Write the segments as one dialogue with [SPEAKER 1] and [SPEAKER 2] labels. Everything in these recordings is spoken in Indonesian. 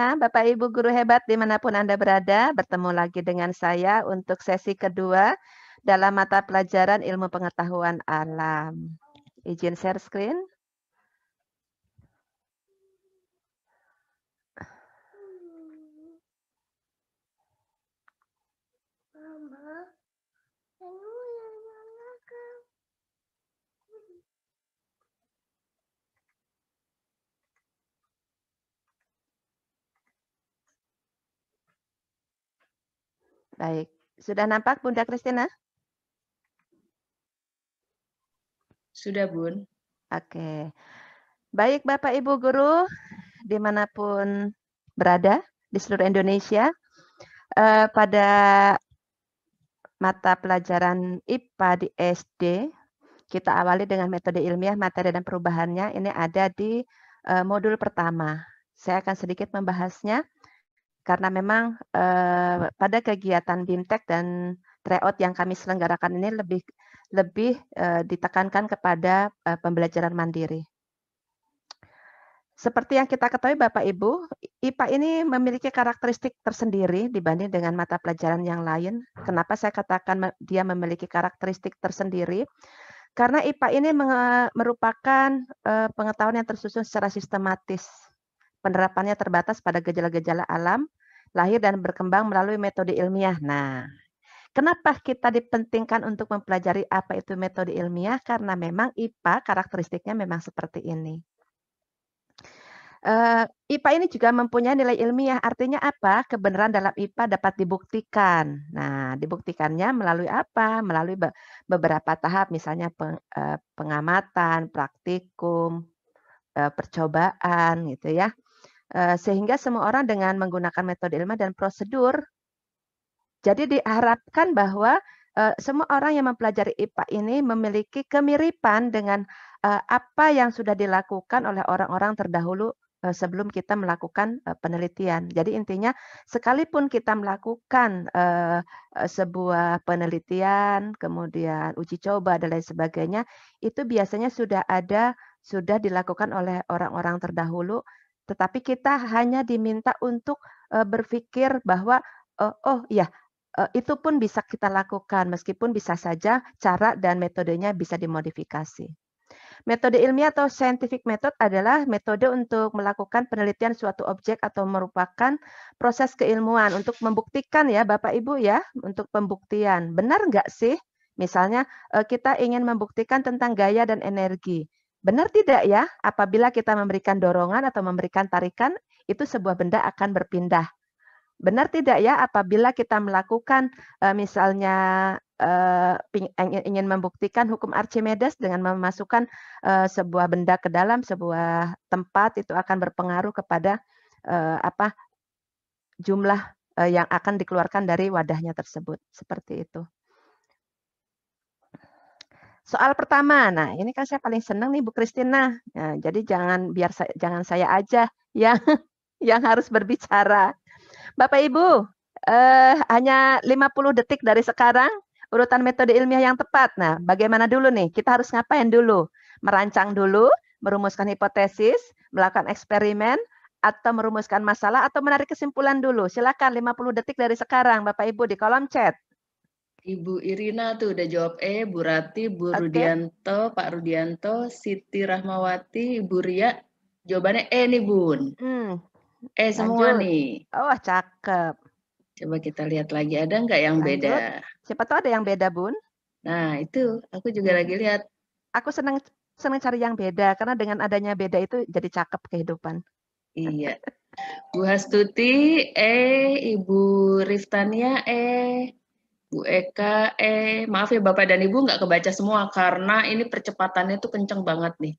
[SPEAKER 1] anak Bapak Ibu guru hebat dimanapun Anda berada, bertemu lagi dengan saya untuk sesi kedua dalam mata pelajaran ilmu pengetahuan alam. Izin share screen. Baik. Sudah nampak Bunda Kristina? Sudah, Bun. Oke. Baik, Bapak Ibu Guru, dimanapun berada di seluruh Indonesia, eh, pada mata pelajaran IPA di SD, kita awali dengan metode ilmiah, materi, dan perubahannya. Ini ada di eh, modul pertama. Saya akan sedikit membahasnya karena memang eh, pada kegiatan BIMTEK dan tryout yang kami selenggarakan ini lebih lebih eh, ditekankan kepada eh, pembelajaran mandiri. Seperti yang kita ketahui Bapak Ibu, IPA ini memiliki karakteristik tersendiri dibanding dengan mata pelajaran yang lain. Kenapa saya katakan dia memiliki karakteristik tersendiri? Karena IPA ini merupakan eh, pengetahuan yang tersusun secara sistematis. Penerapannya terbatas pada gejala-gejala alam lahir dan berkembang melalui metode ilmiah. Nah, Kenapa kita dipentingkan untuk mempelajari apa itu metode ilmiah? Karena memang IPA karakteristiknya memang seperti ini. Uh, eh, IPA ini juga mempunyai nilai ilmiah, artinya apa? Kebenaran dalam IPA dapat dibuktikan. Nah, dibuktikannya melalui apa? Melalui be beberapa tahap, misalnya peng uh, pengamatan, praktikum, uh, percobaan, gitu ya. Eh, sehingga semua orang dengan menggunakan metode ilmu dan prosedur. Jadi diharapkan bahwa eh, semua orang yang mempelajari IPA ini memiliki kemiripan dengan eh, apa yang sudah dilakukan oleh orang-orang terdahulu sebelum kita melakukan penelitian. Jadi intinya sekalipun kita melakukan sebuah penelitian, kemudian uji coba dan lain sebagainya, itu biasanya sudah ada sudah dilakukan oleh orang-orang terdahulu tetapi kita hanya diminta untuk uh, berpikir bahwa uh, oh ya uh, itu pun bisa kita lakukan meskipun bisa saja cara dan metodenya bisa dimodifikasi. Metode ilmiah atau scientific method adalah metode untuk melakukan penelitian suatu objek atau merupakan proses keilmuan untuk membuktikan ya Bapak Ibu ya untuk pembuktian. Benar nggak sih? Misalnya kita ingin membuktikan tentang gaya dan energi. Benar tidak ya? Apabila kita memberikan dorongan atau memberikan tarikan, itu sebuah benda akan berpindah. Benar tidak ya apabila kita melakukan eh, misalnya eh, ingin membuktikan hukum Archimedes dengan memasukkan eh, sebuah benda ke dalam sebuah tempat itu akan berpengaruh kepada apa jumlah yang akan dikeluarkan dari wadahnya tersebut. Seperti itu. Soal pertama, nah ini kan saya paling senang nih Bu Kristina. Nah, jadi jangan biar saya, jangan saya aja yang yang harus berbicara. Bapak Ibu, eh, hanya 50 detik dari sekarang urutan metode ilmiah yang tepat. Nah, bagaimana dulu nih? Kita harus ngapain dulu? Merancang dulu, merumuskan hipotesis, melakukan eksperimen, atau merumuskan masalah atau menarik kesimpulan dulu. Silakan 50 detik dari sekarang Bapak Ibu di kolom chat.
[SPEAKER 2] Ibu Irina tuh udah jawab E, Bu Rati, Bu okay. Rudianto, Pak Rudianto, Siti Rahmawati, Ibu Ria. Jawabannya E nih,
[SPEAKER 1] Bun. Hmm. E semua Lanjut. nih. Oh, cakep. Coba kita lihat lagi ada nggak yang Lanjut. beda. Siapa tahu ada yang beda, Bun. Nah, itu aku juga hmm. lagi lihat. Aku senang senang cari yang beda karena dengan adanya beda itu jadi cakep kehidupan. Iya. Bu Hastuti, E, Ibu Riftania,
[SPEAKER 2] E, Bu Eka, eh maaf ya Bapak dan Ibu nggak kebaca semua karena ini percepatannya tuh kenceng banget nih.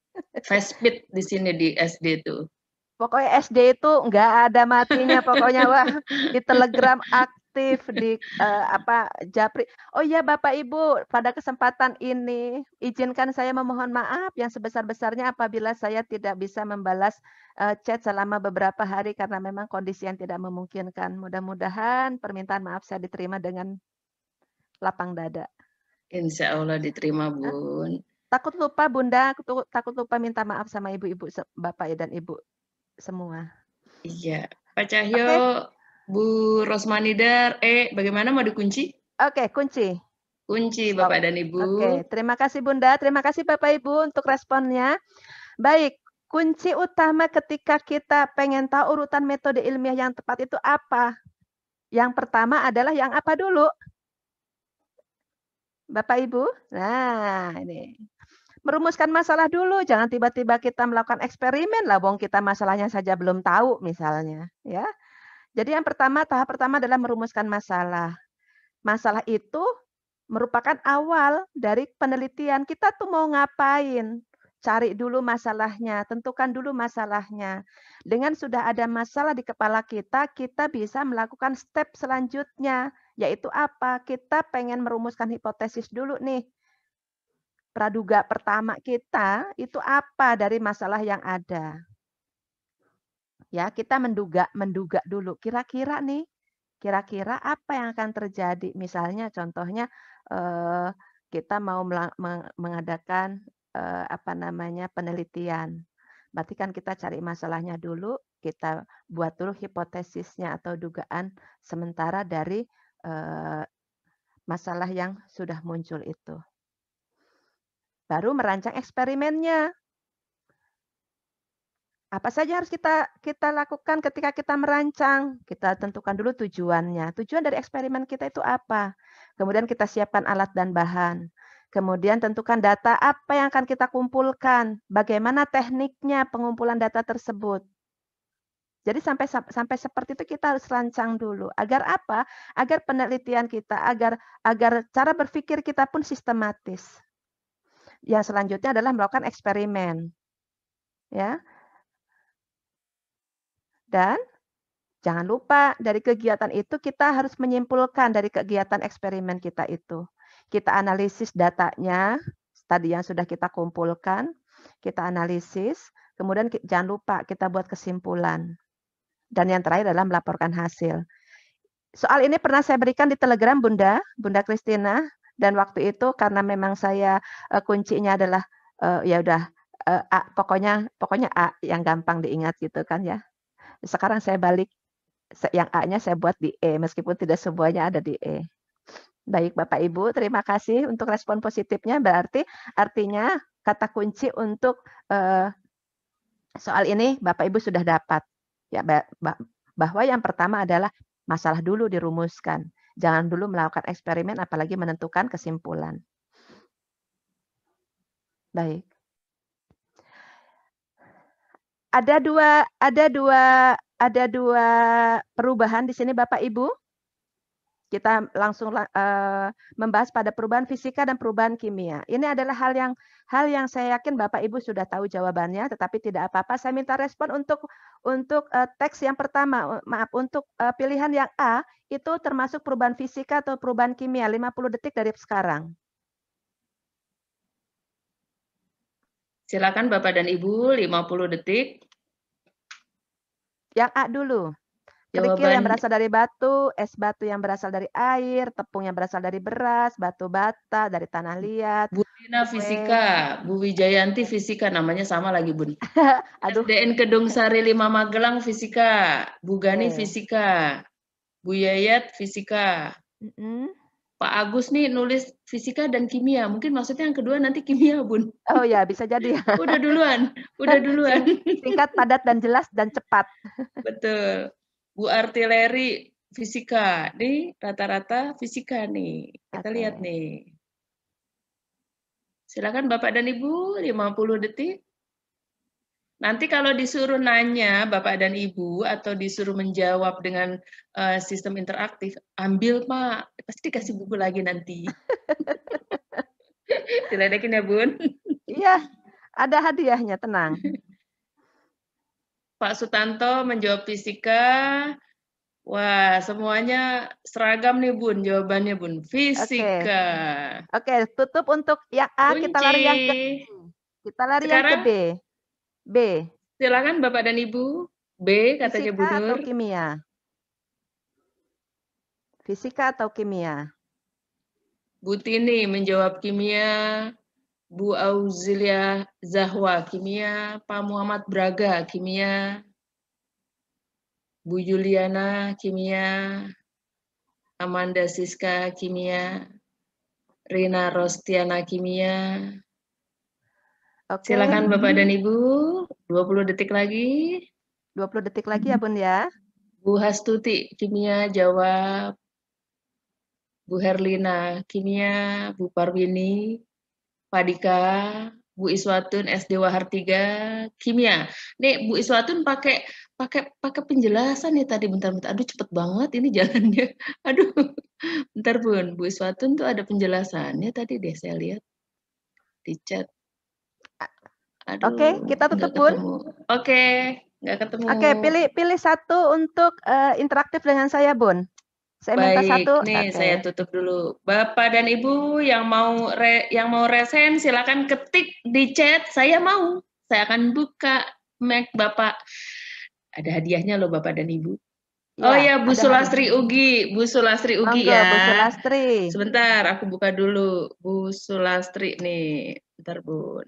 [SPEAKER 2] Fast speed di sini di SD itu.
[SPEAKER 1] Pokoknya SD itu nggak ada matinya pokoknya wah di Telegram aktif di uh, apa Japri. Oh iya Bapak Ibu, pada kesempatan ini izinkan saya memohon maaf yang sebesar-besarnya apabila saya tidak bisa membalas eh, chat selama beberapa hari karena memang kondisi yang tidak memungkinkan. Mudah-mudahan permintaan maaf saya diterima dengan lapang dada.
[SPEAKER 2] Insya Allah diterima iya. Bun.
[SPEAKER 1] Takut lupa Bunda, takut lupa minta maaf sama ibu-ibu Bapak ya dan Ibu semua. Iya,
[SPEAKER 2] Pak Cahyo, okay.
[SPEAKER 1] Bu Rosmanidar,
[SPEAKER 2] eh bagaimana mau dikunci?
[SPEAKER 1] Oke, okay, kunci. Kunci Bapak dan Ibu. Oke, okay. terima kasih Bunda, terima kasih Bapak Ibu untuk responnya. Baik, kunci utama ketika kita pengen tahu urutan metode ilmiah yang tepat itu apa? Yang pertama adalah yang apa dulu? Bapak Ibu? Nah, ini. Merumuskan masalah dulu, jangan tiba-tiba kita melakukan eksperimen lah wong kita masalahnya saja belum tahu misalnya, ya. Jadi yang pertama, tahap pertama adalah merumuskan masalah. Masalah itu merupakan awal dari penelitian. Kita tuh mau ngapain? Cari dulu masalahnya, tentukan dulu masalahnya. Dengan sudah ada masalah di kepala kita, kita bisa melakukan step selanjutnya yaitu apa? Kita pengen merumuskan hipotesis dulu nih. Praduga pertama kita itu apa dari masalah yang ada? Ya, kita menduga menduga dulu. Kira-kira nih, kira-kira apa yang akan terjadi? Misalnya contohnya eh, kita mau mengadakan eh, apa namanya penelitian. Berarti kan kita cari masalahnya dulu, kita buat dulu hipotesisnya atau dugaan sementara dari Eh, masalah yang sudah muncul itu. Baru merancang eksperimennya. Apa saja harus kita kita lakukan ketika kita merancang? Kita tentukan dulu tujuannya. Tujuan dari eksperimen kita itu apa? Kemudian kita siapkan alat dan bahan. Kemudian tentukan data apa yang akan kita kumpulkan, bagaimana tekniknya pengumpulan data tersebut. Jadi sampai sampai seperti itu kita harus rancang dulu. Agar apa? Agar penelitian kita, agar agar cara berpikir kita pun sistematis. Yang selanjutnya adalah melakukan eksperimen. Ya. Dan jangan lupa dari kegiatan itu kita harus menyimpulkan dari kegiatan eksperimen kita itu. Kita analisis datanya, tadi yang sudah kita kumpulkan, kita analisis, kemudian jangan lupa kita buat kesimpulan. Dan yang terakhir adalah melaporkan hasil. Soal ini pernah saya berikan di Telegram Bunda, Bunda Kristina. Dan waktu itu karena memang saya uh, kuncinya adalah uh, ya udah uh, A, pokoknya pokoknya A yang gampang diingat gitu kan ya. Sekarang saya balik yang A-nya saya buat di E meskipun tidak semuanya ada di E. Baik Bapak Ibu, terima kasih untuk respon positifnya. Berarti artinya kata kunci untuk uh, soal ini Bapak Ibu sudah dapat. Ya, bahwa yang pertama adalah masalah dulu dirumuskan. Jangan dulu melakukan eksperimen apalagi menentukan kesimpulan. Baik. Ada dua ada dua ada dua perubahan di sini Bapak Ibu kita langsung uh, membahas pada perubahan fisika dan perubahan kimia. Ini adalah hal yang hal yang saya yakin Bapak Ibu sudah tahu jawabannya, tetapi tidak apa-apa. Saya minta respon untuk untuk uh, teks yang pertama, eh, maaf untuk uh, pilihan yang A itu termasuk perubahan fisika atau perubahan kimia 50 detik dari sekarang.
[SPEAKER 2] Silakan Bapak dan Ibu 50 detik.
[SPEAKER 1] Yang A dulu. Kerikil yang berasal dari batu, es batu yang berasal dari air, tepung yang berasal dari beras, batu bata dari tanah liat. Bu
[SPEAKER 2] Dina fisika, Bu Wijayanti fisika namanya sama lagi Bun. Aduh. SDN Kedung Sari lima Magelang fisika, Bu Gani fisika, Bu Yayat fisika. Mm -hmm. Pak Agus nih nulis fisika dan kimia. Mungkin maksudnya yang kedua nanti
[SPEAKER 1] kimia, Bun. Oh ya, bisa jadi ya. udah duluan, udah duluan. Singkat, padat dan jelas dan cepat.
[SPEAKER 2] Betul. Bu Artileri fisika. Nih rata-rata fisika nih. Kita okay. lihat nih. Silakan Bapak dan Ibu 50 detik. Nanti kalau disuruh nanya Bapak dan Ibu atau disuruh menjawab dengan uh, sistem interaktif, ambil Pak, pasti kasih buku lagi nanti. Diledekin ya Bun. Iya,
[SPEAKER 1] ada hadiahnya, tenang.
[SPEAKER 2] Pak Sutanto menjawab fisika. Wah, semuanya seragam nih Bun, jawabannya Bun. Fisika. Oke, okay. okay, tutup untuk yang A, Kunci. kita lari yang ke Kita lari Sekarang, yang ke B. B. Silakan Bapak dan Ibu.
[SPEAKER 1] B katanya Bu Nur. Fisika atau kimia? Fisika
[SPEAKER 2] atau kimia? Butini menjawab kimia. Bu Auzilia Zahwa, kimia. Pak Muhammad Braga, kimia. Bu Juliana, kimia. Amanda Siska, kimia. Rina Rostiana, kimia. Oke. Silakan Bapak dan Ibu, 20 detik lagi. 20 detik lagi ya Bun ya. Bu Hastuti, kimia, jawab. Bu Herlina, kimia. Bu Parwini, Pak Dika, Bu Iswatun SD Wahar 3 Kimia. Nih Bu Iswatun pakai pakai pakai penjelasan ya tadi bentar-bentar. Aduh cepet banget ini jalannya. Aduh. Bentar pun Bu Iswatun tuh ada penjelasannya tadi deh saya lihat di
[SPEAKER 1] chat. Oke, okay, kita tutup pun. Oke, okay, nggak ketemu. Oke, okay, pilih pilih satu untuk uh, interaktif dengan saya, Bun. Saya Baik, minta satu. Nih okay. saya tutup dulu.
[SPEAKER 2] Bapak dan Ibu yang mau re, yang mau resen silakan ketik di chat saya mau. Saya akan buka Mac Bapak. Ada hadiahnya loh Bapak dan Ibu. Ya, oh ya Bu Sulastri hadiah. Ugi, Bu Sulastri Ugi Mangga, ya. Bu Sulastri. Sebentar aku buka dulu Bu Sulastri nih. Bentar Bun.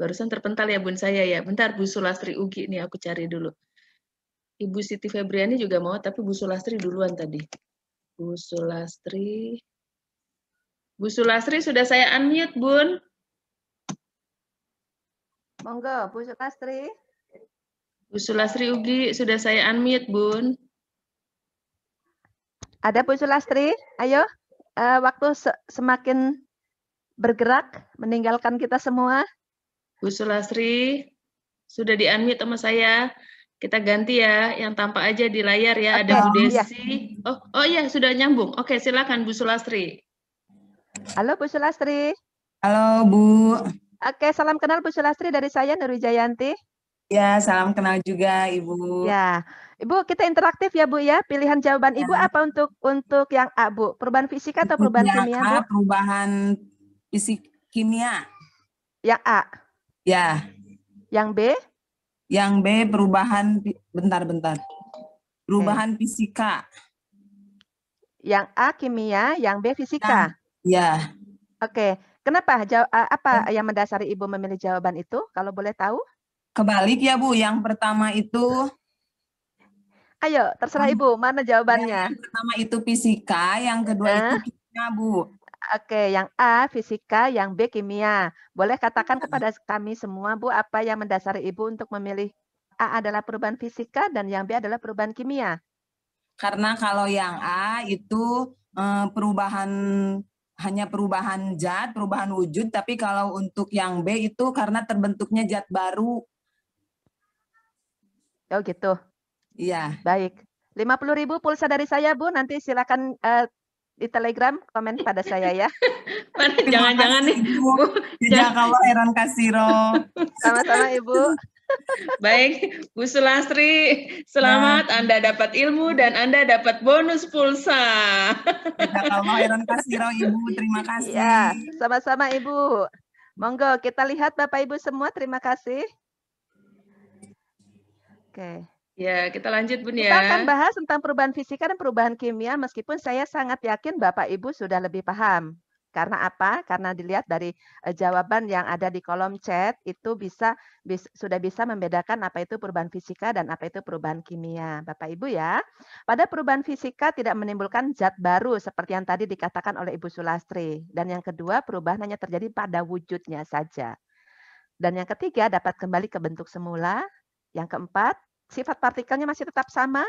[SPEAKER 2] Barusan terpental ya bun saya ya. Bentar Bu Sulastri Ugi nih aku cari dulu. Ibu Siti Febriani juga mau, tapi Bu Sulastri duluan tadi. Bu Sulastri. Bu Sulastri sudah saya unmute, Bun.
[SPEAKER 1] Monggo, Bu Sulastri. Bu Sulastri Ugi sudah saya unmute, Bun. Ada Bu Sulastri? Ayo, uh, waktu se semakin bergerak, meninggalkan kita semua. Bu Sulastri sudah di-unmute sama
[SPEAKER 2] saya. Kita ganti ya, yang tampak aja di layar ya. Ada Bu iya. Desi. Oh, oh iya, sudah nyambung. Oke, silakan Bu Sulastri
[SPEAKER 1] Halo Bu Sulastri Halo Bu. Oke, salam kenal Bu Sulastri dari saya Nuri Jayanti. Ya, salam kenal juga Ibu. Ya, Ibu kita interaktif ya Bu ya. Pilihan jawaban ya. Ibu apa untuk untuk yang A Bu? Perubahan fisika atau perubahan kimia? Bu? Perubahan fisik kimia. ya A. Ya. Yang B? Yang B perubahan bentar-bentar. Perubahan okay. Eh. fisika. Yang A kimia, yang B fisika. Nah, ya. Oke. Okay. Kenapa? apa yang mendasari Ibu memilih jawaban itu? Kalau boleh tahu? Kebalik ya, Bu. Yang pertama itu Ayo, terserah Ibu, mana jawabannya? Yang pertama itu fisika, yang kedua nah. itu kimia, Bu. Oke, yang A fisika, yang B kimia. Boleh katakan iya. kepada kami semua, Bu, apa yang mendasari Ibu untuk memilih A adalah perubahan fisika dan yang B adalah perubahan kimia? Karena kalau yang A itu eh, perubahan hanya perubahan zat, perubahan wujud, tapi kalau untuk yang B itu karena terbentuknya zat baru. Oh gitu. Iya. Baik. 50.000 pulsa dari saya, Bu. Nanti silakan uh, di Telegram komen pada saya ya. Jangan-jangan nih. Bu.
[SPEAKER 2] Jangan kalau Eran Kasiro.
[SPEAKER 1] Sama-sama Ibu. Baik,
[SPEAKER 2] Bu Sulastri, selamat nah. Anda dapat ilmu dan Anda dapat bonus pulsa.
[SPEAKER 1] Kalau Iron Kasiro Ibu, terima kasih. Ya, sama-sama Ibu. Monggo kita lihat Bapak Ibu semua, terima kasih.
[SPEAKER 2] Oke. Okay. Ya, kita lanjut Bun ya. Kita akan bahas
[SPEAKER 1] tentang perubahan fisika dan perubahan kimia meskipun saya sangat yakin Bapak Ibu sudah lebih paham. Karena apa? Karena dilihat dari eh, jawaban yang ada di kolom chat itu bisa bis, sudah bisa membedakan apa itu perubahan fisika dan apa itu perubahan kimia. Bapak Ibu ya. Pada perubahan fisika tidak menimbulkan zat baru seperti yang tadi dikatakan oleh Ibu Sulastri. Dan yang kedua, perubahan hanya terjadi pada wujudnya saja. Dan yang ketiga, dapat kembali ke bentuk semula. Yang keempat, sifat partikelnya masih tetap sama.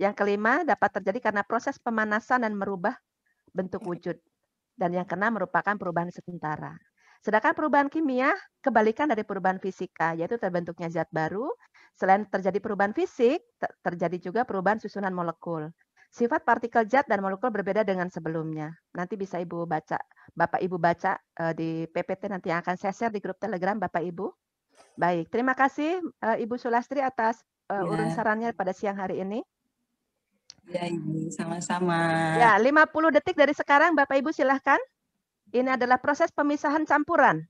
[SPEAKER 1] Yang kelima, dapat terjadi karena proses pemanasan dan merubah bentuk wujud. Dan yang keenam merupakan perubahan sementara. Sedangkan perubahan kimia kebalikan dari perubahan fisika, yaitu terbentuknya zat baru. Selain terjadi perubahan fisik, terjadi juga perubahan susunan molekul. Sifat partikel zat dan molekul berbeda dengan sebelumnya. Nanti bisa Ibu baca, Bapak Ibu baca eh, di PPT nanti yang akan saya share di grup Telegram Bapak Ibu. Baik, terima kasih eh, Ibu Sulastri atas uh, ya. urun sarannya pada siang hari ini. Ya, Ibu,
[SPEAKER 2] iya, sama-sama.
[SPEAKER 1] Ya, 50 detik dari sekarang Bapak Ibu silahkan. Ini adalah proses pemisahan campuran.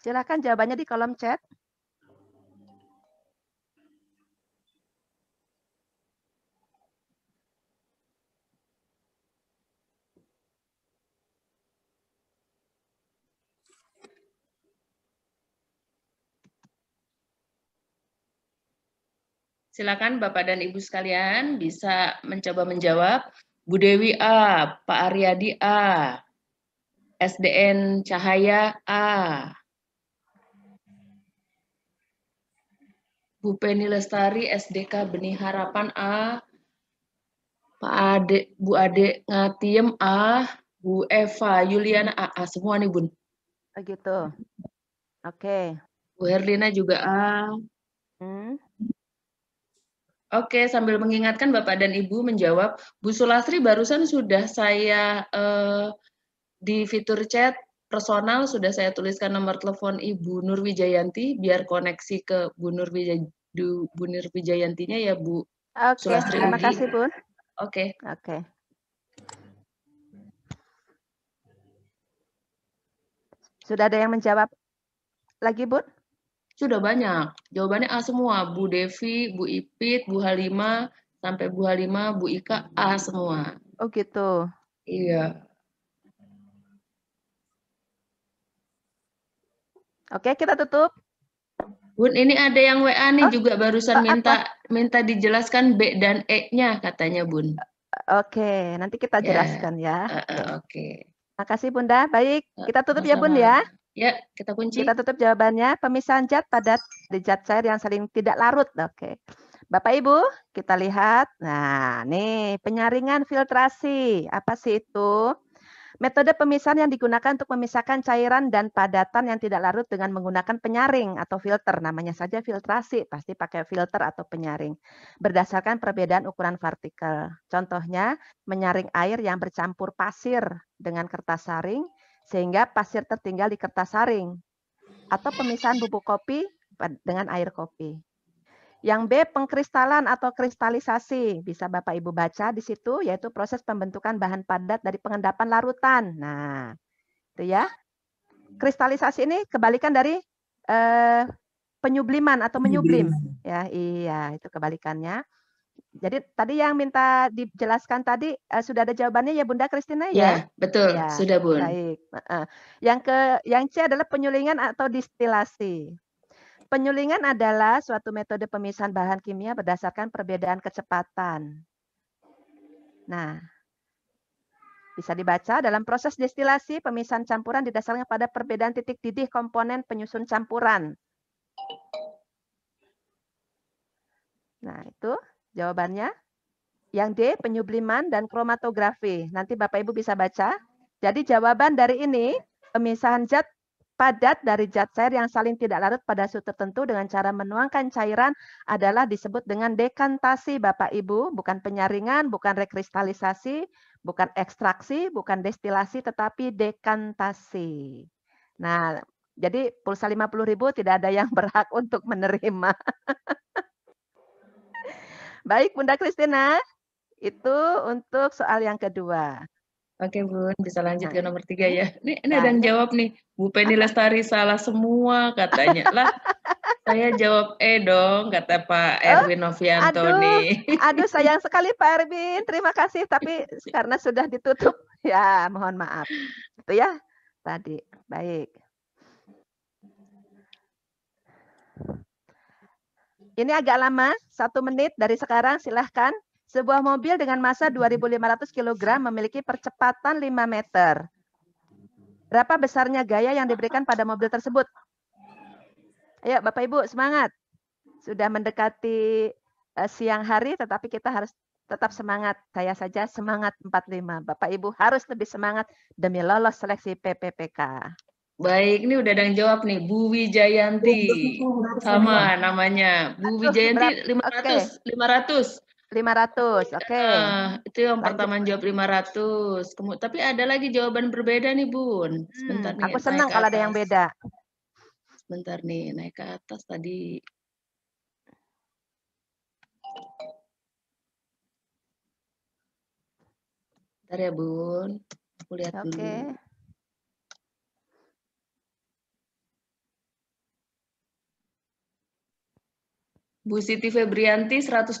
[SPEAKER 1] Silahkan jawabannya di kolom chat.
[SPEAKER 2] Silakan Bapak dan Ibu sekalian bisa mencoba menjawab. Bu Dewi A, Pak Aryadi A, SDN Cahaya A, Bu Penny Lestari SDK Benih Harapan A, Pak Ade, Bu Ade Ngatiem A, Bu Eva Yuliana A, A semua nih Bun. begitu oh Oke. Okay. Bu Herlina juga A. Hmm. Oke, sambil mengingatkan Bapak dan Ibu menjawab, Bu Sulastri barusan sudah saya eh, di fitur chat personal sudah saya tuliskan nomor telepon Ibu Nurwijayanti biar koneksi ke Bu Nurwijayantinya ya Bu. Oke, Sulastri terima kasih Bu.
[SPEAKER 1] Oke. Oke. Sudah ada yang menjawab lagi, Bu?
[SPEAKER 2] Sudah banyak. Jawabannya A semua. Bu Devi, Bu Ipit, Bu Halima, sampai Bu Halima, Bu Ika, A semua. Oh gitu. Iya. Oke, kita tutup. Bun, ini ada yang WA nih oh, juga barusan oh, minta minta dijelaskan B dan
[SPEAKER 1] E-nya katanya, Bun. Oke, nanti kita ya. jelaskan yeah. ya. Uh, uh, Oke. Okay. Makasih Bunda. Baik, kita tutup ya, Bun ya. Ya, kita kunci. Kita tutup jawabannya. Pemisahan zat padat di zat cair yang saling tidak larut. Oke. Bapak Ibu, kita lihat. Nah, nih penyaringan filtrasi. Apa sih itu? Metode pemisahan yang digunakan untuk memisahkan cairan dan padatan yang tidak larut dengan menggunakan penyaring atau filter. Namanya saja filtrasi, pasti pakai filter atau penyaring. Berdasarkan perbedaan ukuran partikel. Contohnya, menyaring air yang bercampur pasir dengan kertas saring sehingga pasir tertinggal di kertas saring atau pemisahan bubuk kopi dengan air kopi. Yang B pengkristalan atau kristalisasi, bisa Bapak Ibu baca di situ yaitu proses pembentukan bahan padat dari pengendapan larutan. Nah, itu ya. Kristalisasi ini kebalikan dari eh, penyubliman atau menyublim. Ya, iya, itu kebalikannya. Jadi tadi yang minta dijelaskan tadi uh, sudah ada jawabannya ya Bunda Kristina ya? Ya, betul. Ya, sudah, Bun. Baik. Uh, yang ke yang C adalah penyulingan atau distilasi. Penyulingan adalah suatu metode pemisahan bahan kimia berdasarkan perbedaan kecepatan. Nah, bisa dibaca dalam proses distilasi pemisahan campuran didasarkan pada perbedaan titik didih komponen penyusun campuran. Nah, itu Jawabannya? Yang D, penyubliman dan kromatografi. Nanti Bapak-Ibu bisa baca. Jadi jawaban dari ini, pemisahan zat padat dari zat cair yang saling tidak larut pada suhu tertentu dengan cara menuangkan cairan adalah disebut dengan dekantasi Bapak-Ibu. Bukan penyaringan, bukan rekristalisasi, bukan ekstraksi, bukan destilasi, tetapi dekantasi. Nah, jadi pulsa 50 ribu tidak ada yang berhak untuk menerima. Baik, Bunda Kristina, itu untuk soal yang kedua. Oke Bun, bisa lanjut ke nomor tiga ya. Ini, ini ada yang
[SPEAKER 2] jawab nih, Bu Penny Lestari salah semua katanya. Lah, saya jawab E dong, kata Pak oh, Erwin Novianto aduh, nih.
[SPEAKER 1] Aduh, sayang sekali Pak Erwin, terima kasih. Tapi karena sudah ditutup, ya mohon maaf. Itu ya, tadi. Baik. Ini agak lama, satu menit dari sekarang silahkan. Sebuah mobil dengan massa 2.500 kg memiliki percepatan 5 meter. Berapa besarnya gaya yang diberikan pada mobil tersebut? Ayo Bapak Ibu semangat. Sudah mendekati uh, siang hari tetapi kita harus tetap semangat. Saya saja semangat 45. Bapak Ibu harus lebih semangat demi lolos seleksi PPPK. Baik, ini udah ada yang jawab nih, Bu Wijayanti. Sama
[SPEAKER 2] namanya. Bu Wijayanti 500, ratus 500. 500, oke. Okay. Uh, itu yang pertama jawab 500. Kemu tapi ada lagi jawaban berbeda nih, Bun. Hmm, Sebentar nih. Aku senang kalau ada yang beda. Sebentar nih, naik ke atas tadi. Bentar ya, Bun. Aku lihat okay. dulu. Bu Siti Febrianti 125, 125.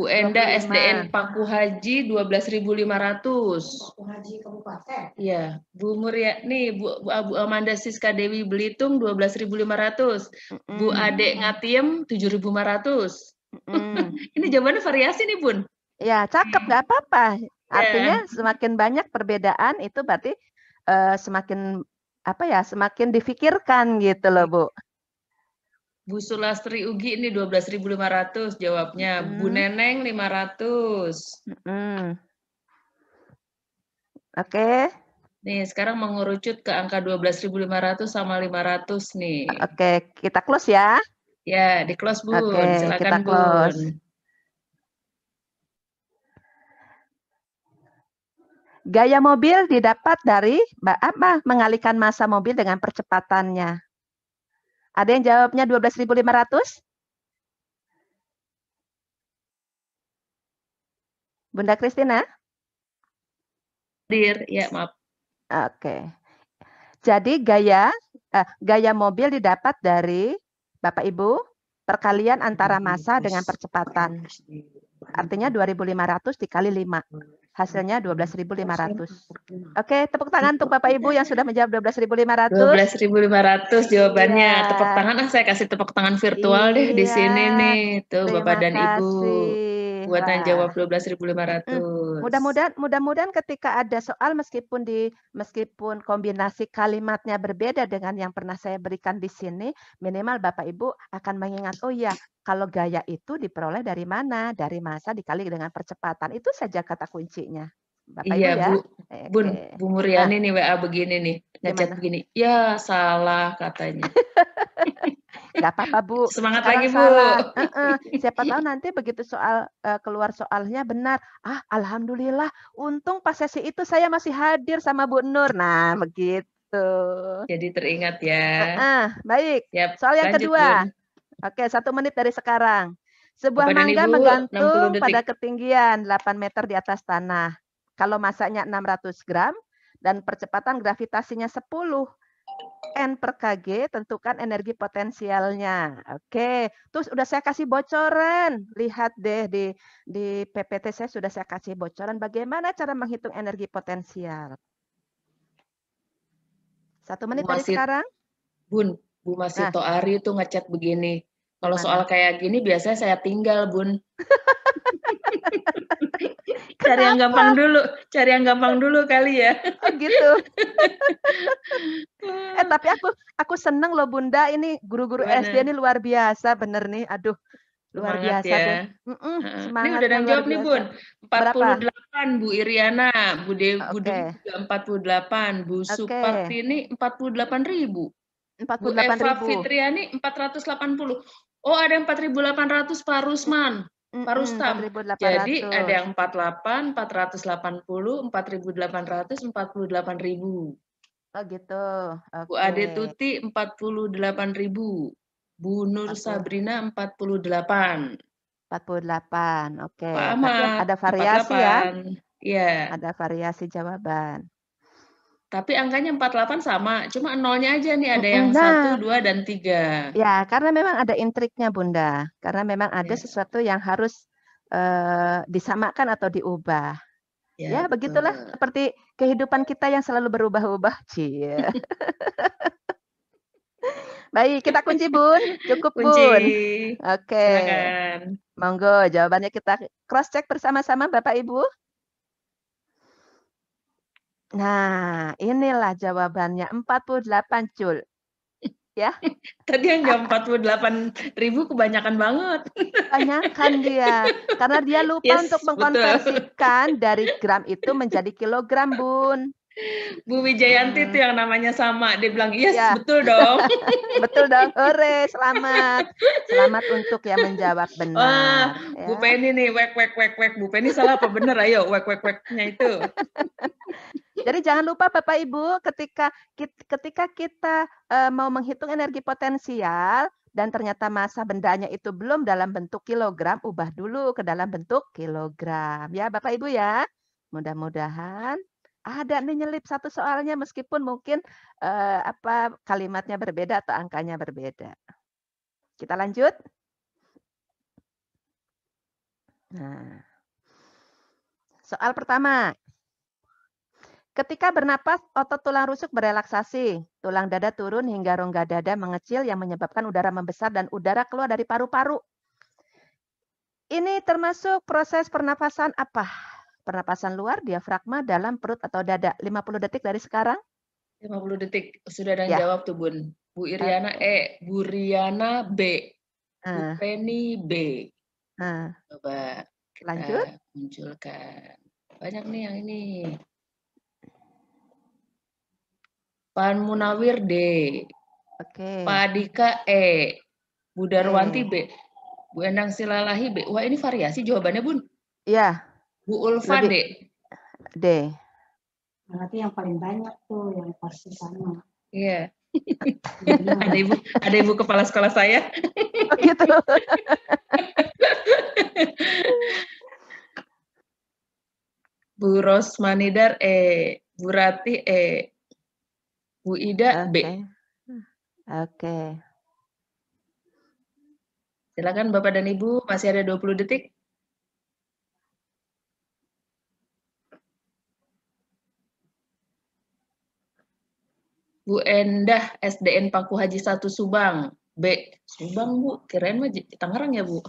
[SPEAKER 1] Bu Enda SDN
[SPEAKER 2] Paku Haji 12.500. Paku Haji Kabupaten. Iya, Bu Muria nih Bu, Bu Amanda Siska Dewi Belitung 12.500. Mm. Bu Ade Ngatiem 7.500. Mm. Ini jawabannya variasi nih,
[SPEAKER 1] Bun. Ya, cakep nggak apa-apa. Iya. Artinya yeah. semakin banyak perbedaan itu berarti uh, semakin apa ya, semakin difikirkan gitu loh, Bu.
[SPEAKER 2] Bu Sulastri Ugi ini 12.500 jawabnya. Hmm. Bu Neneng 500. Hmm. Oke. Okay. Nih, sekarang mengerucut ke angka 12.500 sama 500 nih.
[SPEAKER 1] Oke, okay. kita close ya.
[SPEAKER 2] Ya, di close bu Oke, okay, Silakan kita
[SPEAKER 1] Gaya mobil didapat dari apa? Mengalihkan masa mobil dengan percepatannya. Ada yang jawabnya 12.500? Bunda Kristina? Hadir, ya maaf. Oke. Jadi gaya eh, gaya mobil didapat dari Bapak Ibu perkalian antara hmm, masa dengan percepatan. Artinya 2.500 dikali 5. Hasilnya 12.500. Oke, tepuk tangan untuk Bapak Ibu yang sudah menjawab 12.500. 12.500 jawabannya. Iya. Tepuk tangan
[SPEAKER 2] ah saya kasih tepuk tangan virtual iya. deh di iya. sini nih. Tuh Terima Bapak dan Ibu. kasih.
[SPEAKER 1] Ibu buat yang jawab
[SPEAKER 2] 12.500. Mm Mudah-mudahan
[SPEAKER 1] mudah-mudahan ketika ada soal meskipun di meskipun kombinasi kalimatnya berbeda dengan yang pernah saya berikan di sini, minimal Bapak Ibu akan mengingat oh ya, kalau gaya itu diperoleh dari mana? Dari masa dikali dengan percepatan. Itu saja kata kuncinya. Bapak iya, Ibu ya. Bu, Oke. Bun, Bu Muryani nah. nih WA begini
[SPEAKER 2] nih, ngecat begini.
[SPEAKER 1] Ya salah
[SPEAKER 2] katanya. Gak apa-apa Bu. Semangat Sekarang lagi Bu. Salah.
[SPEAKER 1] Uh -uh. Siapa tahu nanti begitu soal uh, keluar soalnya benar. Ah, alhamdulillah. Untung pas sesi itu saya masih hadir sama Bu Nur. Nah, begitu. Jadi teringat ya. Uh -uh. Baik. Yep. soal yang lanjut, kedua. Bun. Oke, satu menit dari sekarang. Sebuah Bapak mangga menggantung pada ketinggian 8 meter di atas tanah. Kalau masaknya 600 gram dan percepatan gravitasinya 10 N per KG, tentukan energi potensialnya. Oke, terus sudah saya kasih bocoran. Lihat deh di, di PPT saya sudah saya kasih bocoran bagaimana cara menghitung energi potensial. Satu menit Bu dari sekarang.
[SPEAKER 2] Bun, Bu Masito nah. Ari itu ngechat begini. Kalau soal kayak gini biasanya saya tinggal, Bun.
[SPEAKER 1] cari yang gampang dulu cari yang gampang dulu kali ya oh, gitu eh tapi aku aku seneng loh bunda ini guru-guru SD ini luar biasa bener nih aduh luar semangat biasa ya.
[SPEAKER 2] Bu. Mm semangat ini udah ada yang jawab nih bun
[SPEAKER 1] 48 Berapa?
[SPEAKER 2] Bu Iriana Bu Dewi okay. Bu Dewi 48 Bu okay. Suparti ini 48 ribu 48 Bu Eva ribu. Fitriani 480 Oh ada 4800 Pak Rusman Parustam. mm hmm Jadi ada yang 48, 480, 4800, 48000. Oh gitu. Okay. Bu Ade Tuti 48000. Bu Nur okay. Sabrina 48. 48.
[SPEAKER 1] Oke. Okay. Ada variasi 48. ya. Iya. Yeah. Ada variasi jawaban.
[SPEAKER 2] Tapi angkanya 48 sama, cuma nolnya aja nih ada yang Nah. satu,
[SPEAKER 1] dua, dan tiga. Ya, karena memang ada intriknya, Bunda. Karena memang ada Ya, sesuatu yang harus uh, disamakan atau diubah. ya Ya, begitulah betul. seperti kehidupan kita yang selalu berubah-ubah. Cie. Baik, kita kunci, Bun. Cukup, Kunci, Bun. Oke. Okay. Monggo, jawabannya kita cross check bersama-sama Bapak Ibu. Nah, inilah jawabannya 48 Jul. Ya.
[SPEAKER 2] Tadi yang jam 48 ribu kebanyakan banget. Kebanyakan dia. Karena dia lupa yes, untuk mengkonversikan
[SPEAKER 1] betul. dari gram itu menjadi kilogram, Bun. Bu Wijayanti hmm. itu yang namanya sama. Dia bilang, yes, ya. betul dong. betul dong. Hore, selamat.
[SPEAKER 2] Selamat untuk yang menjawab benar. Wah, ya. Bu Penny nih, wek, wek, wek, wek. Bu Penny salah apa benar? Ayo, wek, wek, weknya itu.
[SPEAKER 1] Jadi jangan lupa Bapak Ibu ketika ketika kita uh, mau menghitung energi potensial dan ternyata masa bendanya itu belum dalam bentuk kilogram, ubah dulu ke dalam bentuk kilogram ya Bapak Ibu ya. Mudah-mudahan ada nih nyelip satu soalnya meskipun mungkin eh, apa kalimatnya berbeda atau angkanya berbeda. Kita lanjut. Nah. Soal pertama, Ketika bernapas, otot tulang rusuk berelaksasi. Tulang dada turun hingga rongga dada mengecil yang menyebabkan udara membesar dan udara keluar dari paru-paru. Ini termasuk proses pernapasan apa? Pernapasan luar, diafragma, dalam perut atau dada. 50 detik dari sekarang. 50 detik. Sudah ada yang ya. jawab tuh, Bun. Bu Iriana
[SPEAKER 2] E, eh, Bu Riana B, Bu Penny ah. B. Uh. Coba Lanjut. munculkan. Banyak nih yang ini. Pak Munawir D. Oke. Okay. Pak Dika E. Bu Darwanti B. Bu Endang Silalahi B. Wah, ini variasi jawabannya, Bun. Iya. Bu Ulfa D. D. Berarti yang paling banyak tuh yang pasti sama. Iya. Yeah. ada ibu ada ibu kepala sekolah saya. oh gitu. Bu Rosmanidar E, Bu Rati E, Bu ya, Ida okay. B. Oke. Okay. Silakan Bapak dan Ibu, masih ada 20 detik. Bu Endah, SDN Paku Haji 1 Subang. B. Subang, Bu. Kirain mah di Tangerang ya, Bu.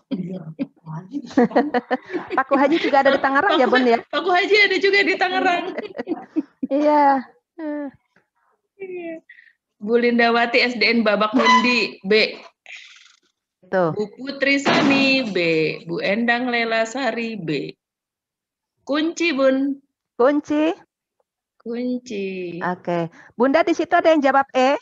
[SPEAKER 2] Paku Haji juga ada di Tangerang ya, Paku, ya, Bun ya?
[SPEAKER 1] Paku Haji ada juga di Tangerang.
[SPEAKER 2] Iya. Bu Lindawati SDN Babak Mundi B. Tuh. Bu Putri Sani B. Bu Endang Lela
[SPEAKER 1] Sari B. Kunci Bun. Kunci. Kunci. Oke. Bunda di situ ada yang jawab E?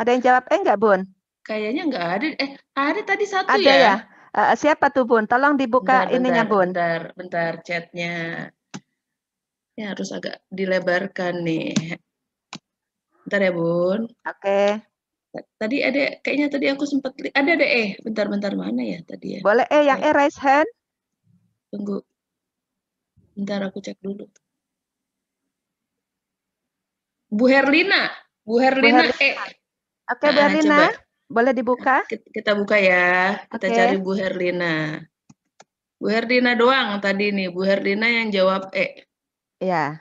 [SPEAKER 1] Ada yang jawab E enggak Bun? Kayaknya enggak ada. Eh ada tadi satu ada ya. ya? Uh, siapa tuh Bun? Tolong dibuka
[SPEAKER 2] bentar, ininya bentar, Bun. Bentar, bentar chatnya. Ya harus agak dilebarkan nih. Bentar ya, Bun. Oke. Okay. Tadi ada kayaknya tadi aku sempat ada ada eh bentar-bentar mana ya tadi ya? Boleh eh yang eh raise hand. Tunggu. Bentar aku cek dulu. Bu Herlina, Bu Herlina, eh. Oke, okay,
[SPEAKER 1] nah, Bu ah, Herlina. Coba. Boleh dibuka? Kita buka
[SPEAKER 2] ya. Kita okay. cari Bu Herlina. Bu Herlina doang tadi nih, Bu Herlina yang jawab Eh. Iya.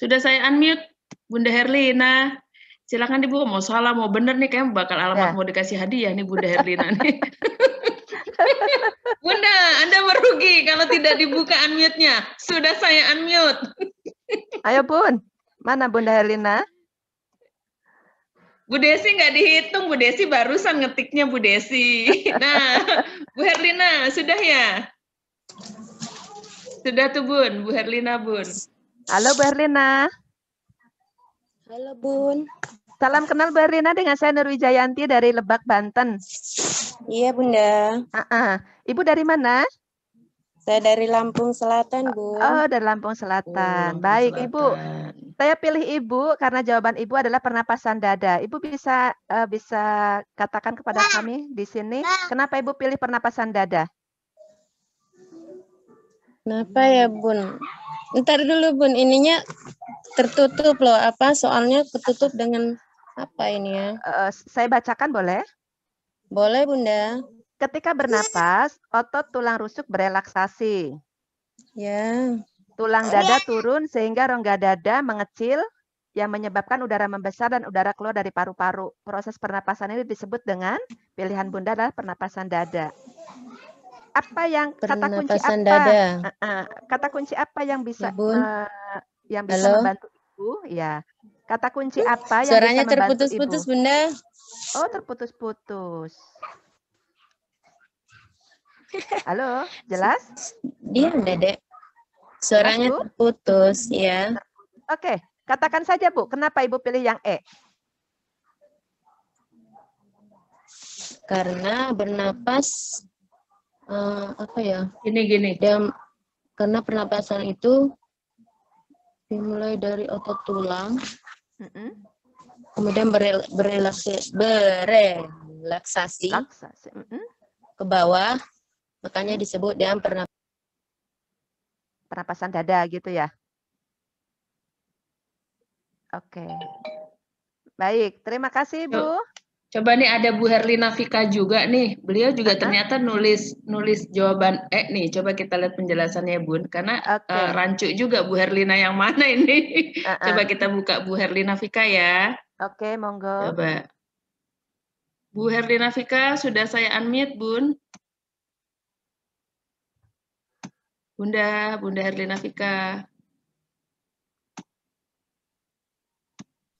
[SPEAKER 2] Sudah saya unmute. Bunda Herlina. Silakan Ibu mau salah mau bener nih kayaknya bakal alamat ya. mau dikasih hadiah nih Bunda Herlina nih. Bunda, Anda merugi kalau tidak dibuka unmute-nya. Sudah saya unmute.
[SPEAKER 1] Ayo Bun, mana Bunda Herlina?
[SPEAKER 2] Bu Desi nggak dihitung, Bu Desi barusan ngetiknya Bu Desi. Nah, Bu Herlina, sudah ya? Sudah tuh Bun, Bu Herlina Bun.
[SPEAKER 1] Halo Bu Herlina. Halo Bun. Salam kenal Mbak Rina dengan saya Nurwijayanti dari Lebak, Banten. Iya Bunda. Uh -uh. Ibu dari mana? Saya dari Lampung Selatan Bu. Oh dari Lampung Selatan. Oh, Baik Selatan. Ibu. Saya pilih Ibu karena jawaban Ibu adalah pernapasan dada. Ibu bisa uh, bisa katakan kepada kami di sini kenapa Ibu pilih pernapasan dada? Kenapa ya bun? Ntar dulu bun, ininya tertutup loh apa soalnya tertutup dengan apa ini ya? Uh, saya bacakan boleh? Boleh bunda. Ketika bernapas, otot tulang rusuk berelaksasi. Ya. Tulang dada turun sehingga rongga dada mengecil yang menyebabkan udara membesar dan udara keluar dari paru-paru. Proses pernapasan ini disebut dengan pilihan bunda adalah pernapasan dada apa yang kata kunci apa dada. kata kunci apa yang bisa Uh, yang bisa Halo? membantu ibu ya kata kunci uh, apa yang suaranya terputus-putus bunda oh terputus-putus halo jelas iya dedek suaranya putus terputus ya oke katakan saja bu kenapa ibu pilih yang e
[SPEAKER 2] karena bernapas uh, apa ya? Gini gini. Dan karena pernapasan itu dimulai
[SPEAKER 1] dari otot tulang, mm -hmm. kemudian berel berelaksasi, berelaksasi mm -hmm. ke bawah, makanya disebut dengan pernapasan. Pernapasan dada gitu ya? Oke. Okay. Baik, terima kasih Bu.
[SPEAKER 2] Coba nih ada Bu Herlina Fika juga nih. Beliau juga Aha. ternyata nulis nulis jawaban eh, nih. Coba kita lihat penjelasannya Bun karena eh, okay. uh, rancu juga Bu Herlina yang mana ini. Uh -uh. Coba kita buka Bu Herlina Fika ya.
[SPEAKER 1] Oke, okay, monggo.
[SPEAKER 2] Coba. Bu Herlina Fika sudah saya unmute, Bun. Bunda, Bunda Herlina Fika.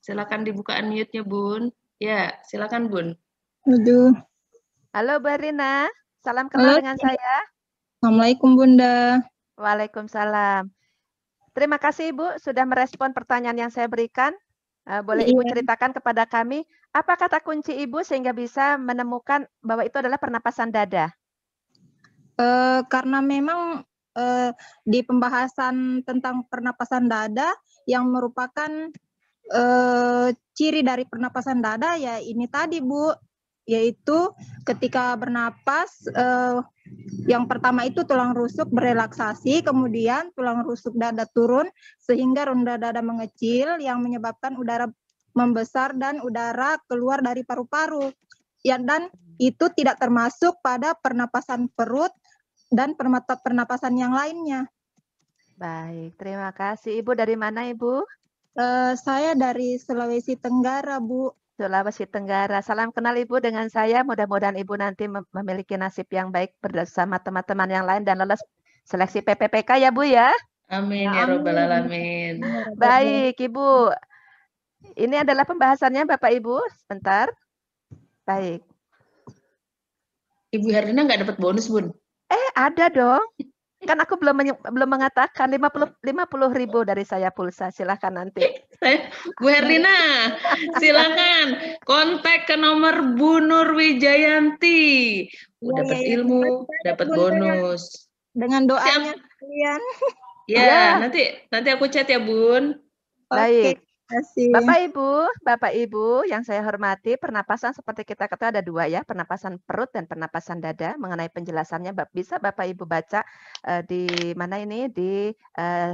[SPEAKER 2] Silakan dibuka unmute-nya, Bun. Ya, silakan
[SPEAKER 1] Bun. Aduh. Halo Barina, salam kenal Halo. dengan saya. Assalamualaikum Bunda. Waalaikumsalam. Terima kasih Ibu sudah merespon pertanyaan yang saya berikan. Eh, boleh iya. Ibu ceritakan kepada kami apa kata kunci Ibu sehingga bisa menemukan bahwa itu adalah pernapasan dada? Uh, karena memang uh, di pembahasan tentang pernapasan dada yang merupakan Eh, ciri dari pernapasan dada ya ini tadi Bu, yaitu ketika bernapas eh, yang pertama itu tulang rusuk berelaksasi, kemudian tulang rusuk dada turun sehingga ronda dada mengecil yang menyebabkan udara membesar dan udara keluar dari paru-paru. Ya, dan itu tidak termasuk pada pernapasan perut dan pernapasan yang lainnya. Baik, terima kasih Ibu. Dari mana Ibu? Eh, saya dari Sulawesi Tenggara, Bu. Sulawesi Tenggara. Salam kenal Ibu dengan saya. Mudah-mudahan Ibu nanti memiliki nasib yang baik bersama teman-teman yang lain dan lolos seleksi PPPK ya, Bu ya. Amin ya robbal
[SPEAKER 2] alamin. Ya baik,
[SPEAKER 1] Ibu. Ini adalah pembahasannya Bapak Ibu. Sebentar. Baik. Ibu Herlina nggak dapat bonus, Bun. Eh, ada dong kan aku belum belum mengatakan lima puluh lima puluh ribu dari saya pulsa silahkan nanti eh,
[SPEAKER 2] Bu Herlina silakan kontak ke nomor Bu Nur Wijayanti iya, iya. ya, dapat ya, ilmu ya, dapat bonus
[SPEAKER 1] dengan doanya kalian ya, ya nanti
[SPEAKER 2] nanti aku chat ya Bun
[SPEAKER 1] baik kasih. Bapak Ibu, Bapak Ibu yang saya hormati, pernapasan seperti kita ketahui ada dua ya, pernapasan perut dan pernapasan dada. Mengenai penjelasannya, bisa Bapak Ibu baca uh, di mana ini di uh,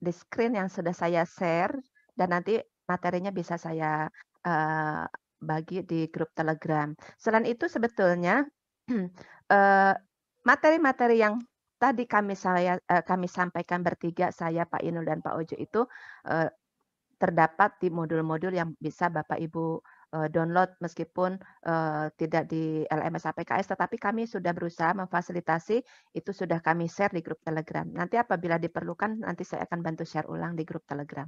[SPEAKER 1] di screen yang sudah saya share dan nanti materinya bisa saya uh, bagi di grup Telegram. Selain itu sebetulnya materi-materi yang tadi kami saya kami sampaikan bertiga saya Pak Inul dan Pak Ojo itu terdapat di modul-modul yang bisa Bapak Ibu eh, download meskipun uh, tidak di LMS APKS tetapi kami sudah berusaha memfasilitasi itu sudah kami share di grup Telegram. Nanti apabila diperlukan nanti saya akan bantu share ulang di grup Telegram.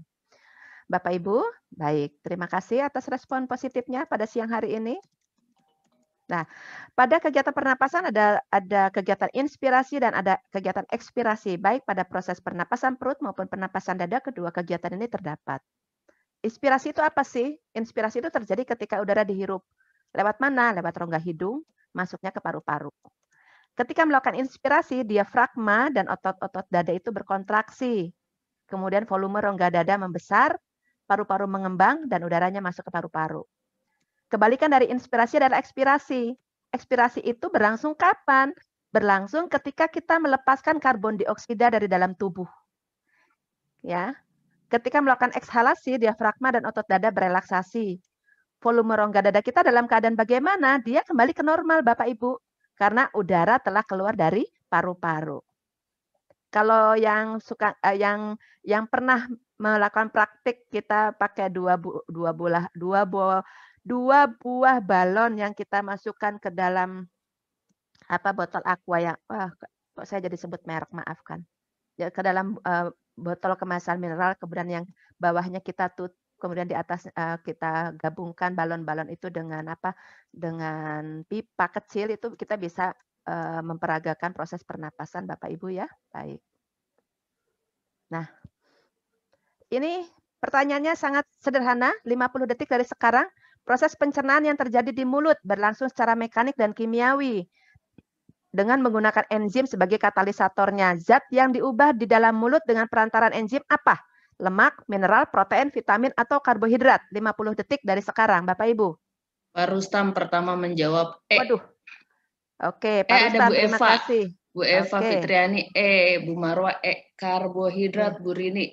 [SPEAKER 1] Bapak Ibu, baik. Terima kasih atas respon positifnya pada siang hari ini. Nah, pada kegiatan pernapasan ada ada kegiatan inspirasi dan ada kegiatan ekspirasi baik pada proses pernapasan perut maupun pernapasan dada kedua kegiatan ini terdapat. Inspirasi itu apa sih? Inspirasi itu terjadi ketika udara dihirup. Lewat mana? Lewat rongga hidung, masuknya ke paru-paru. Ketika melakukan inspirasi, diafragma dan otot-otot dada itu berkontraksi. Kemudian volume rongga dada membesar, paru-paru mengembang dan udaranya masuk ke paru-paru. Kebalikan dari inspirasi adalah ekspirasi. Ekspirasi itu berlangsung kapan? Berlangsung ketika kita melepaskan karbon dioksida dari dalam tubuh. Ya. Ketika melakukan ekshalasi, diafragma dan otot dada berelaksasi. Volume rongga dada kita dalam keadaan bagaimana? Dia kembali ke normal, Bapak Ibu, karena udara telah keluar dari paru-paru. Kalau yang suka eh, yang yang pernah melakukan praktik kita pakai dua bu, dua bola dua bola dua buah balon yang kita masukkan ke dalam apa botol aqua yang wah, kok saya jadi sebut merek maafkan ya ke dalam uh, botol kemasan mineral kemudian yang bawahnya kita tut kemudian di atas uh, kita gabungkan balon-balon itu dengan apa dengan pipa kecil itu kita bisa uh, memperagakan proses pernapasan Bapak Ibu ya baik nah ini pertanyaannya sangat sederhana 50 detik dari sekarang Proses pencernaan yang terjadi di mulut berlangsung secara mekanik dan kimiawi dengan menggunakan enzim sebagai katalisatornya. Zat yang diubah di dalam mulut dengan perantaran enzim apa? Lemak, mineral, protein, vitamin, atau karbohidrat. 50 detik dari sekarang, Bapak Ibu. Pak Rustam
[SPEAKER 2] pertama menjawab E. Waduh. Oke, Pak e, Rustam, Bu terima Eva. kasih. Bu Eva Oke. Fitriani E, Bu Marwa E, karbohidrat iya. Bu Rini.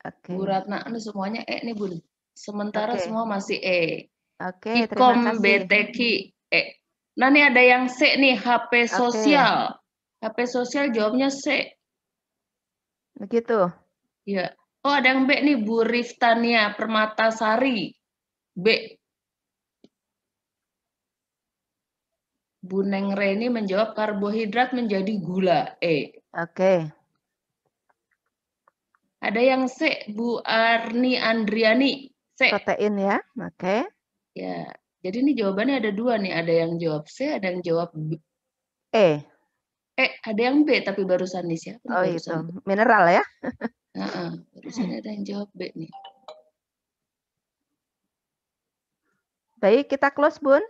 [SPEAKER 2] Oke. Bu Ratna, anu semuanya E nih Bu. Sementara okay. semua masih E. Oke, terima kasih. BTQ. Eh, nah nih ada yang C nih, HP sosial. Okay. HP sosial jawabnya C. Begitu. Iya. Oh, ada yang B nih, Bu Riftania Permatasari. B. Bu Neng Reni menjawab karbohidrat menjadi gula. E. Oke. Ada yang C, Bu Arni Andriani. C. Protein ya, oke. Okay. Ya, jadi ini jawabannya ada dua nih, ada yang jawab C, ada yang jawab B. E. Eh, ada yang B tapi barusan nih siapa? Oh barusan itu, B.
[SPEAKER 1] mineral ya? Nah, barusan ada yang jawab B nih. Baik, kita close Bun.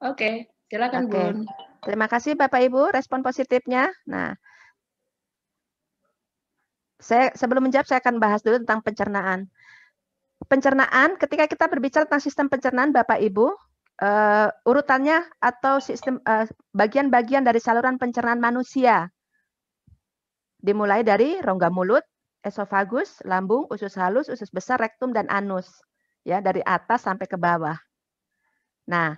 [SPEAKER 1] Oke, silakan okay. Bun. Terima kasih Bapak Ibu respon positifnya. Nah, saya sebelum menjawab saya akan bahas dulu tentang pencernaan pencernaan, ketika kita berbicara tentang sistem pencernaan Bapak Ibu, uh, urutannya atau sistem eh, bagian-bagian uh, dari saluran pencernaan manusia. Dimulai dari rongga mulut, esofagus, lambung, usus halus, usus besar, rektum dan anus. Ya, dari atas sampai ke bawah. Nah,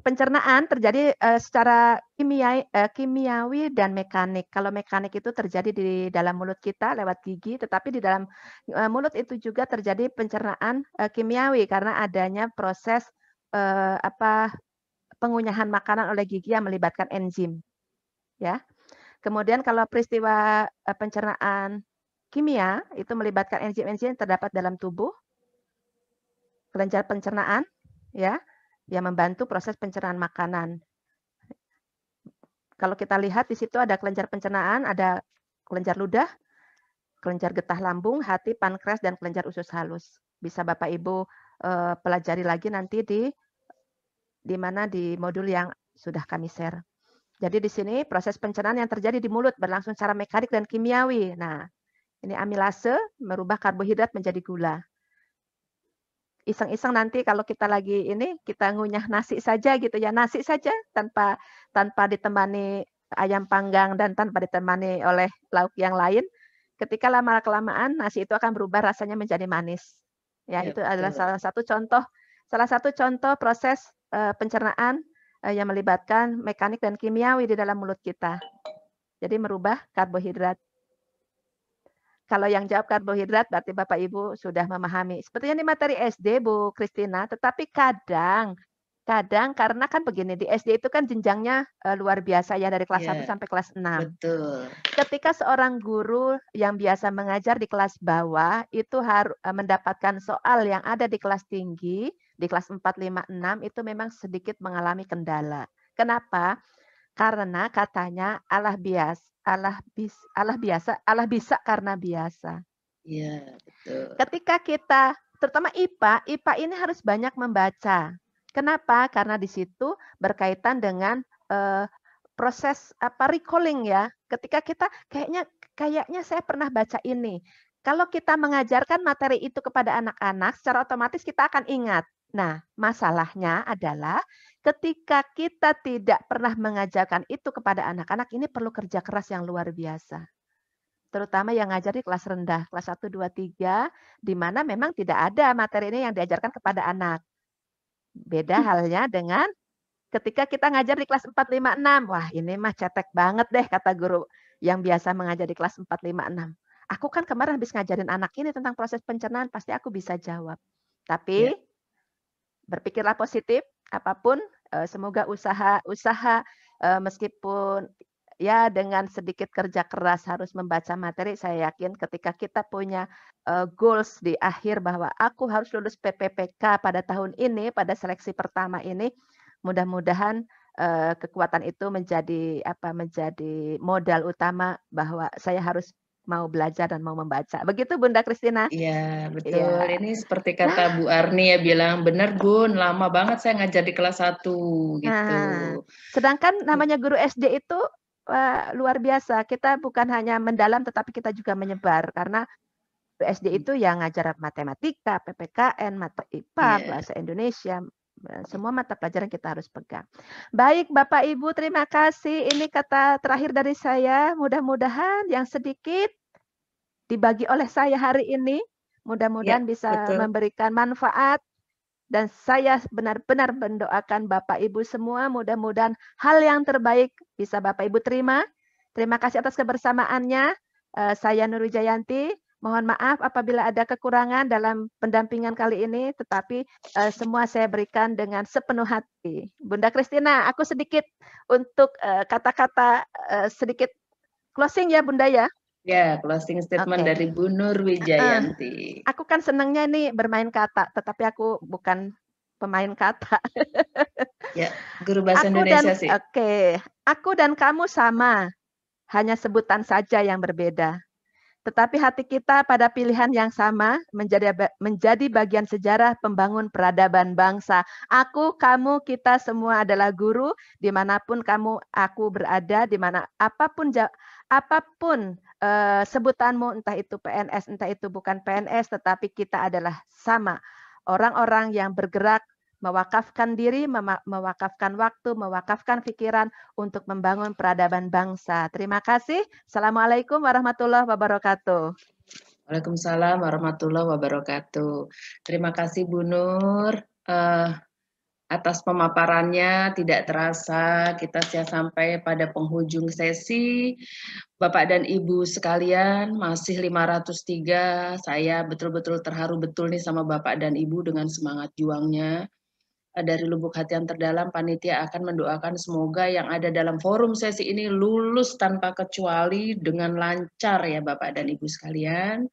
[SPEAKER 1] pencernaan terjadi uh, secara kimia, uh, eh, kimiawi dan mekanik. Kalau mekanik itu terjadi di dalam mulut kita lewat gigi, tetapi di dalam uh, mulut itu juga terjadi pencernaan uh, kimiawi karena adanya proses uh, apa pengunyahan makanan oleh gigi yang melibatkan enzim. Ya. Kemudian kalau peristiwa uh, pencernaan kimia itu melibatkan enzim-enzim yang terdapat dalam tubuh kelenjar pencernaan ya yang membantu proses pencernaan makanan. Kalau kita lihat di situ ada kelenjar pencernaan, ada kelenjar ludah, kelenjar getah lambung, hati, pankreas, dan kelenjar usus halus. Bisa Bapak Ibu eh, pelajari lagi nanti di di mana di modul yang sudah kami share. Jadi di sini proses pencernaan yang terjadi di mulut berlangsung secara mekanik dan kimiawi. Nah, ini amilase merubah karbohidrat menjadi gula iseng-iseng nanti kalau kita lagi ini kita ngunyah nasi saja gitu ya nasi saja tanpa tanpa ditemani ayam panggang dan tanpa ditemani oleh lauk yang lain ketika lama kelamaan nasi itu akan berubah rasanya menjadi manis ya, ya itu betul. adalah salah satu contoh salah satu contoh proses uh, pencernaan uh, yang melibatkan mekanik dan kimiawi di dalam mulut kita jadi merubah karbohidrat kalau yang jawab karbohidrat berarti Bapak Ibu sudah memahami. Sepertinya di materi SD Bu Kristina, tetapi kadang kadang karena kan begini di SD itu kan jenjangnya uh, luar biasa ya dari kelas yeah. 1 sampai kelas 6. Betul. Ketika seorang guru yang biasa mengajar di kelas bawah itu harus uh, eh, mendapatkan soal yang ada di kelas tinggi, di kelas 4 5 6 itu memang sedikit mengalami kendala. Kenapa? Karena katanya Allah bias, Allah bis, Allah biasa, Allah bisa karena biasa. Iya, betul. Ketika kita terutama IPA, IPA ini harus banyak membaca. Kenapa? Karena di situ berkaitan dengan uh, proses apa recalling ya. Ketika kita kayaknya kayaknya saya pernah baca ini. Kalau kita mengajarkan materi itu kepada anak-anak, secara otomatis kita akan ingat. Nah, masalahnya adalah ketika kita tidak pernah mengajarkan itu kepada anak-anak, ini perlu kerja keras yang luar biasa. Terutama yang ngajar di kelas rendah, kelas 1, 2, 3, di mana memang tidak ada materi ini yang diajarkan kepada anak. Beda hmm. halnya dengan ketika kita ngajar di kelas 4, 5, 6. Wah, ini mah cetek banget deh kata guru yang biasa mengajar di kelas 4, 5, 6. Aku kan kemarin habis ngajarin anak ini tentang proses pencernaan, pasti aku bisa jawab. Tapi Yeah berpikirlah positif apapun eh, semoga usaha-usaha eh, meskipun ya dengan sedikit kerja keras harus membaca materi saya yakin ketika kita punya eh, goals di akhir bahwa aku harus lulus PPPK pada tahun ini pada seleksi pertama ini mudah-mudahan kekuatan itu menjadi apa menjadi modal utama bahwa saya harus mau belajar dan mau membaca. Begitu Bunda Kristina? Iya, betul. Ya. Ini seperti nah. kata Bu Arni ya bilang, benar bun, lama banget saya ngajar
[SPEAKER 2] di kelas 1 gitu. Nah,
[SPEAKER 1] sedangkan hmm. namanya guru SD itu uh, luar biasa. Kita bukan hanya mendalam tetapi kita juga menyebar karena SD hmm. itu yang ngajar matematika, PPKN, mata IPA, yeah. bahasa Indonesia, eh, semua mata pelajaran kita harus pegang. Baik Bapak Ibu, terima kasih. Ini kata terakhir dari saya. Mudah-mudahan yang sedikit dibagi oleh saya hari ini. Mudah-mudahan ya, bisa betul. memberikan manfaat dan saya benar-benar mendoakan Bapak Ibu semua mudah-mudahan hal yang terbaik bisa Bapak Ibu terima. Terima kasih atas kebersamaannya. Eh, saya Nur Jayanti. Mohon maaf apabila ada kekurangan dalam pendampingan kali ini, tetapi eh, semua saya berikan dengan sepenuh hati. Bunda Kristina, aku sedikit untuk eh, kata-kata sedikit closing ya Bunda ya.
[SPEAKER 2] Ya, closing statement okay. dari Bu Nur Wijayanti.
[SPEAKER 1] Uh, eh, aku kan senangnya ini bermain kata, tetapi aku bukan pemain kata. ya, guru bahasa aku Indonesia dan, sih. Oke, okay. aku dan kamu sama, hanya sebutan saja yang berbeda tetapi hati kita pada pilihan yang sama menjadi menjadi bagian sejarah pembangun peradaban bangsa. Aku, kamu, kita semua adalah guru dimanapun kamu aku berada, di mana apapun apapun uh, sebutanmu entah itu PNS entah itu bukan PNS, tetapi kita adalah sama orang-orang yang bergerak mewakafkan diri, mewakafkan waktu, mewakafkan pikiran untuk membangun peradaban bangsa. Terima kasih. Assalamualaikum warahmatullahi wabarakatuh.
[SPEAKER 2] Waalaikumsalam warahmatullahi wabarakatuh. Terima kasih Bu Nur uh, atas pemaparannya. Tidak terasa kita sudah sampai pada penghujung sesi. Bapak dan Ibu sekalian, masih 503. Saya betul-betul terharu betul nih sama Bapak dan Ibu dengan semangat juangnya. Eh, dari lubuk hati yang terdalam panitia akan mendoakan semoga yang ada dalam forum sesi ini lulus tanpa kecuali dengan lancar ya Bapak dan Ibu sekalian.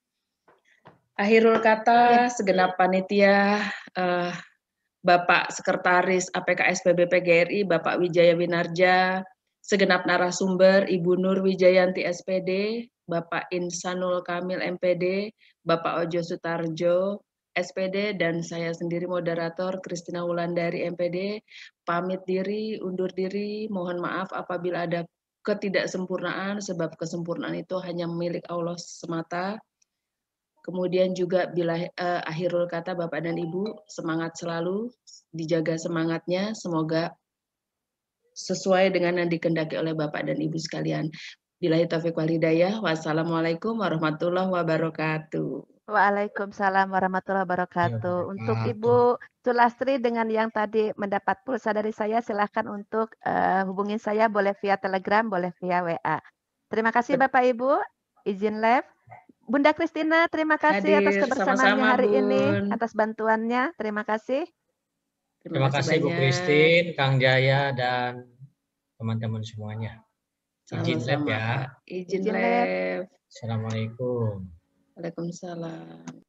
[SPEAKER 2] Akhirul kata iya. segenap panitia eh, Bapak Sekretaris APKS PBP GRI Bapak Wijaya Winarja, segenap narasumber Ibu Nur Wijayanti SPD, Bapak Insanul Kamil MPD, Bapak Ojo Sutarjo, SPD dan saya sendiri moderator Kristina Wulan dari MPD pamit diri, undur diri, mohon maaf apabila ada ketidaksempurnaan sebab kesempurnaan itu hanya milik Allah semata. Kemudian juga bila uh, akhirul kata Bapak dan Ibu semangat selalu, dijaga semangatnya, semoga sesuai dengan yang dikendaki oleh Bapak dan Ibu sekalian. Bila Taufiq wal hidayah. Wassalamualaikum warahmatullahi wabarakatuh.
[SPEAKER 1] Waalaikumsalam warahmatullahi wabarakatuh. Ya, untuk Ibu Sulastri dengan yang tadi mendapat pulsa dari saya silahkan untuk uh, hubungin saya boleh via Telegram, boleh via WA. Terima kasih Bapak Ibu. Izin live. Bunda Kristina, terima kasih Hadir, atas kebersamaannya sama -sama, hari Bun. ini, atas bantuannya. Terima kasih. Terima, terima kasih, kasih Bu Kristin,
[SPEAKER 2] Kang Jaya dan teman-teman semuanya. Izin lab ya. Izin lab. Assalamualaikum. Waalaikumsalam.